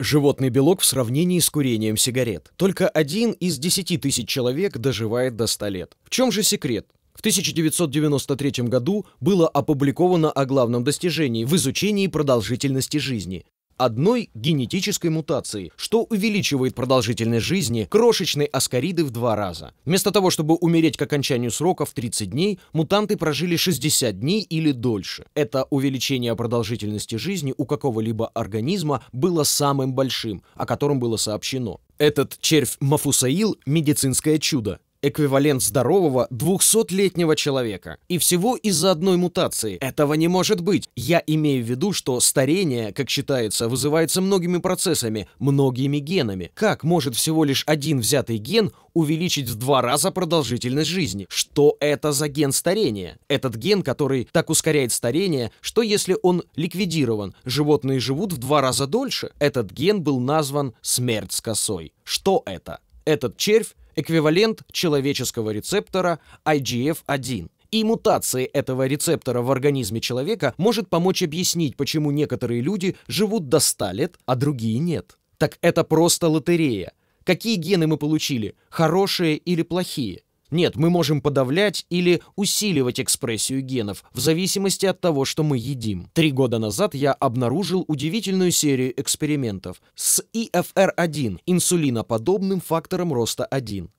Животный белок в сравнении с курением сигарет. Только один из 10 тысяч человек доживает до 100 лет. В чем же секрет? В 1993 году было опубликовано о главном достижении в изучении продолжительности жизни одной генетической мутации, что увеличивает продолжительность жизни крошечной аскариды в два раза. Вместо того, чтобы умереть к окончанию срока в 30 дней, мутанты прожили 60 дней или дольше. Это увеличение продолжительности жизни у какого-либо организма было самым большим, о котором было сообщено. Этот червь Мафусаил – медицинское чудо эквивалент здорового 200-летнего человека. И всего из-за одной мутации. Этого не может быть. Я имею в виду, что старение, как считается, вызывается многими процессами, многими генами. Как может всего лишь один взятый ген увеличить в два раза продолжительность жизни? Что это за ген старения? Этот ген, который так ускоряет старение, что если он ликвидирован, животные живут в два раза дольше? Этот ген был назван «смерть с косой». Что это? Этот червь – эквивалент человеческого рецептора IGF-1. И мутации этого рецептора в организме человека может помочь объяснить, почему некоторые люди живут до 100 лет, а другие нет. Так это просто лотерея. Какие гены мы получили, хорошие или плохие? Нет, мы можем подавлять или усиливать экспрессию генов, в зависимости от того, что мы едим. Три года назад я обнаружил удивительную серию экспериментов с ИФР-1, инсулиноподобным фактором роста 1.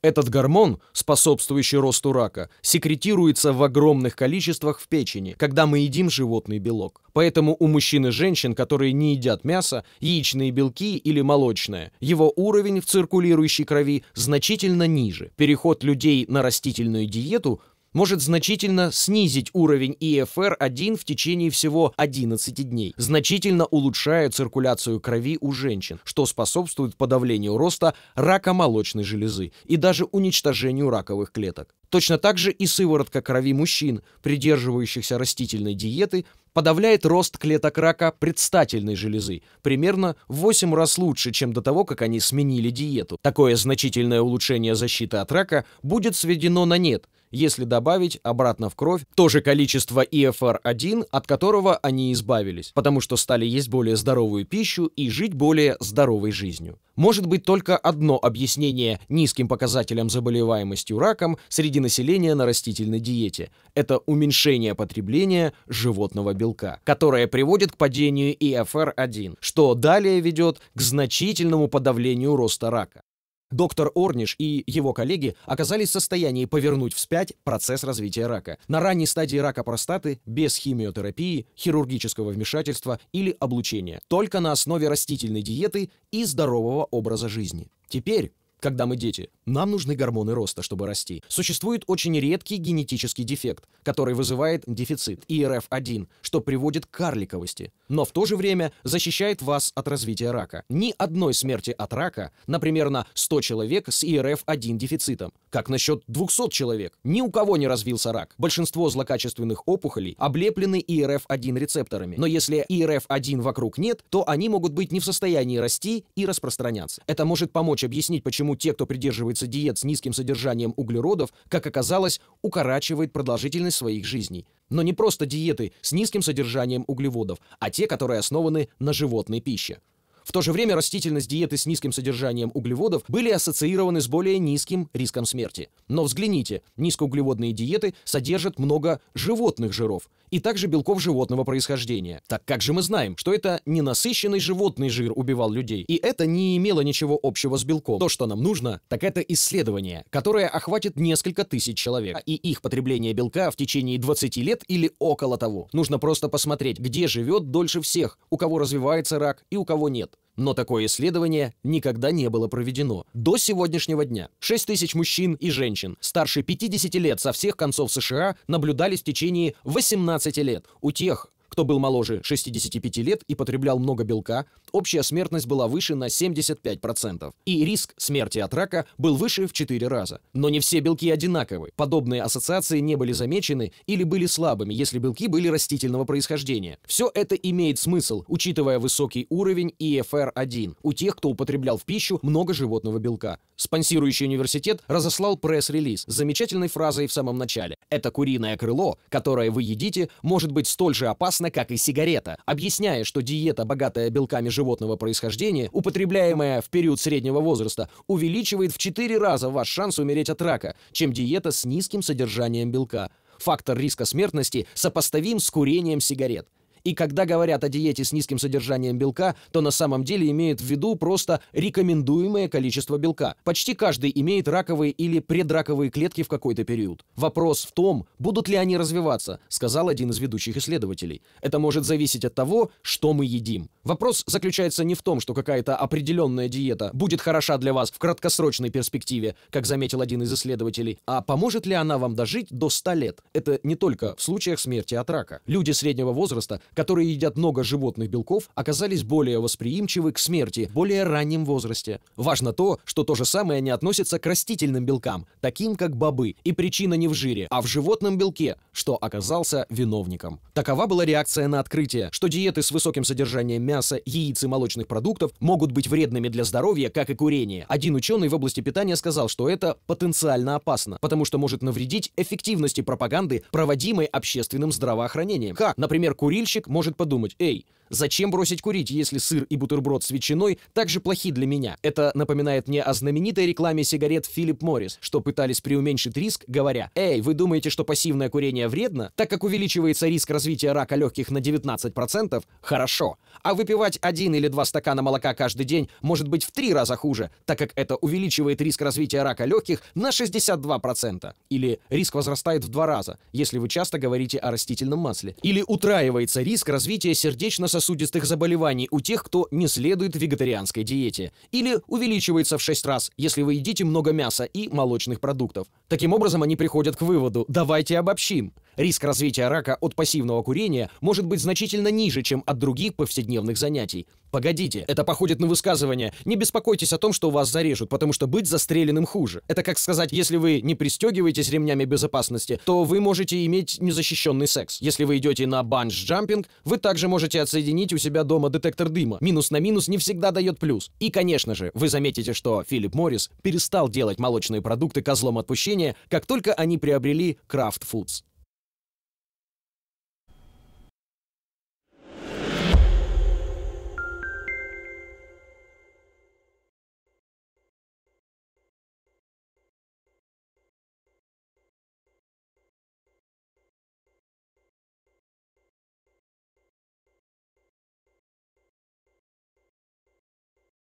Этот гормон, способствующий росту рака, секретируется в огромных количествах в печени, когда мы едим животный белок. Поэтому у мужчин и женщин, которые не едят мясо, яичные белки или молочное, его уровень в циркулирующей крови значительно ниже. Переход людей на растительную диету – может значительно снизить уровень ИФР-1 в течение всего 11 дней, значительно улучшая циркуляцию крови у женщин, что способствует подавлению роста рака молочной железы и даже уничтожению раковых клеток. Точно так же и сыворотка крови мужчин, придерживающихся растительной диеты, подавляет рост клеток рака предстательной железы примерно в 8 раз лучше, чем до того, как они сменили диету. Такое значительное улучшение защиты от рака будет сведено на нет – если добавить обратно в кровь то же количество ИФР-1, от которого они избавились, потому что стали есть более здоровую пищу и жить более здоровой жизнью. Может быть только одно объяснение низким показателям заболеваемости раком среди населения на растительной диете – это уменьшение потребления животного белка, которое приводит к падению ИФР-1, что далее ведет к значительному подавлению роста рака. Доктор Орниш и его коллеги оказались в состоянии повернуть вспять процесс развития рака. На ранней стадии рака простаты без химиотерапии, хирургического вмешательства или облучения, только на основе растительной диеты и здорового образа жизни. Теперь когда мы дети. Нам нужны гормоны роста, чтобы расти. Существует очень редкий генетический дефект, который вызывает дефицит ИРФ-1, что приводит к карликовости, но в то же время защищает вас от развития рака. Ни одной смерти от рака, например, на 100 человек с ИРФ-1 дефицитом, как насчет 200 человек. Ни у кого не развился рак. Большинство злокачественных опухолей облеплены ИРФ-1 рецепторами, но если ИРФ-1 вокруг нет, то они могут быть не в состоянии расти и распространяться. Это может помочь объяснить, почему почему те, кто придерживается диет с низким содержанием углеродов, как оказалось, укорачивает продолжительность своих жизней. Но не просто диеты с низким содержанием углеводов, а те, которые основаны на животной пище. В то же время растительность диеты с низким содержанием углеводов были ассоциированы с более низким риском смерти. Но взгляните, низкоуглеводные диеты содержат много животных жиров и также белков животного происхождения. Так как же мы знаем, что это ненасыщенный животный жир убивал людей, и это не имело ничего общего с белком. То, что нам нужно, так это исследование, которое охватит несколько тысяч человек, и их потребление белка в течение 20 лет или около того. Нужно просто посмотреть, где живет дольше всех, у кого развивается рак и у кого нет. Но такое исследование никогда не было проведено. До сегодняшнего дня 6 тысяч мужчин и женщин старше 50 лет со всех концов США наблюдались в течение 18 лет. У тех, кто был моложе 65 лет и потреблял много белка, общая смертность была выше на 75%, и риск смерти от рака был выше в 4 раза. Но не все белки одинаковы. Подобные ассоциации не были замечены или были слабыми, если белки были растительного происхождения. Все это имеет смысл, учитывая высокий уровень EFR1 у тех, кто употреблял в пищу много животного белка. Спонсирующий университет разослал пресс-релиз с замечательной фразой в самом начале. Это куриное крыло, которое вы едите, может быть столь же опасно, равно как и сигарета, объясняя, что диета, богатая белками животного происхождения, употребляемая в период среднего возраста, увеличивает в 4 раза ваш шанс умереть от рака, чем диета с низким содержанием белка. Фактор риска смертности сопоставим с курением сигарет. И когда говорят о диете с низким содержанием белка, то на самом деле имеют в виду просто рекомендуемое количество белка. Почти каждый имеет раковые или предраковые клетки в какой-то период. Вопрос в том, будут ли они развиваться, сказал один из ведущих исследователей. Это может зависеть от того, что мы едим. Вопрос заключается не в том, что какая-то определенная диета будет хороша для вас в краткосрочной перспективе, как заметил один из исследователей, а поможет ли она вам дожить до 100 лет. Это не только в случаях смерти от рака. Люди среднего возраста которые едят много животных белков, оказались более восприимчивы к смерти в более раннем возрасте. Важно то, что то же самое не относится к растительным белкам, таким как бобы, и причина не в жире, а в животном белке, что оказался виновником. Такова была реакция на открытие, что диеты с высоким содержанием мяса, яиц и молочных продуктов могут быть вредными для здоровья, как и курение. Один ученый в области питания сказал, что это потенциально опасно, потому что может навредить эффективности пропаганды, проводимой общественным здравоохранением. Как, например, курильщик заказчик может подумать, «Эй, Зачем бросить курить, если сыр и бутерброд с ветчиной также плохи для меня? Это напоминает мне о знаменитой рекламе сигарет Филипп Моррис, что пытались преуменьшить риск, говоря, «Эй, вы думаете, что пассивное курение вредно? Так как увеличивается риск развития рака легких на 19%? Хорошо. А выпивать один или два стакана молока каждый день может быть в три раза хуже, так как это увеличивает риск развития рака легких на 62%. Или риск возрастает в два раза, если вы часто говорите о растительном масле. Или утраивается риск развития сердечно-сосудистых сердечно-сосудистых заболеваний у тех, кто не следует вегетарианской диете, или увеличивается в 6 раз, если вы едите много мяса и молочных продуктов. Таким образом, они приходят к выводу «давайте обобщим». Риск развития рака от пассивного курения может быть значительно ниже, чем от других повседневных занятий. Погодите, это походит на высказывание «не беспокойтесь о том, что вас зарежут, потому что быть застреленным хуже». Это как сказать, если вы не пристегиваетесь ремнями безопасности, то вы можете иметь незащищенный секс. Если вы идете на банш-джампинг, вы также можете отсоединить у себя дома детектор дыма. Минус на минус не всегда дает плюс. И, конечно же, вы заметите, что Филипп Моррис перестал делать молочные продукты козлом отпущения, как только они приобрели Kraft Foods.